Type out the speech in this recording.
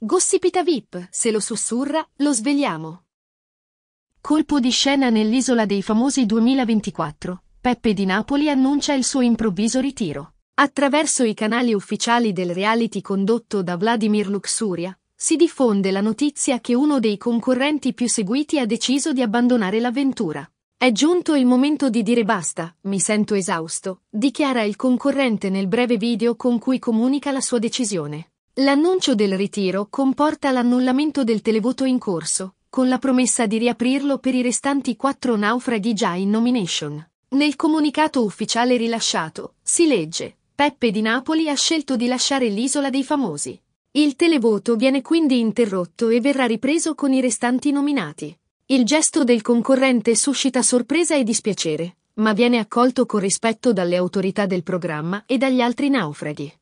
Gossipita VIP, se lo sussurra, lo svegliamo. Colpo di scena nell'isola dei famosi 2024. Peppe di Napoli annuncia il suo improvviso ritiro. Attraverso i canali ufficiali del reality condotto da Vladimir Luxuria, si diffonde la notizia che uno dei concorrenti più seguiti ha deciso di abbandonare l'avventura. È giunto il momento di dire basta, mi sento esausto, dichiara il concorrente nel breve video con cui comunica la sua decisione. L'annuncio del ritiro comporta l'annullamento del televoto in corso, con la promessa di riaprirlo per i restanti quattro naufraghi già in nomination. Nel comunicato ufficiale rilasciato, si legge, Peppe di Napoli ha scelto di lasciare l'isola dei famosi. Il televoto viene quindi interrotto e verrà ripreso con i restanti nominati. Il gesto del concorrente suscita sorpresa e dispiacere, ma viene accolto con rispetto dalle autorità del programma e dagli altri naufraghi.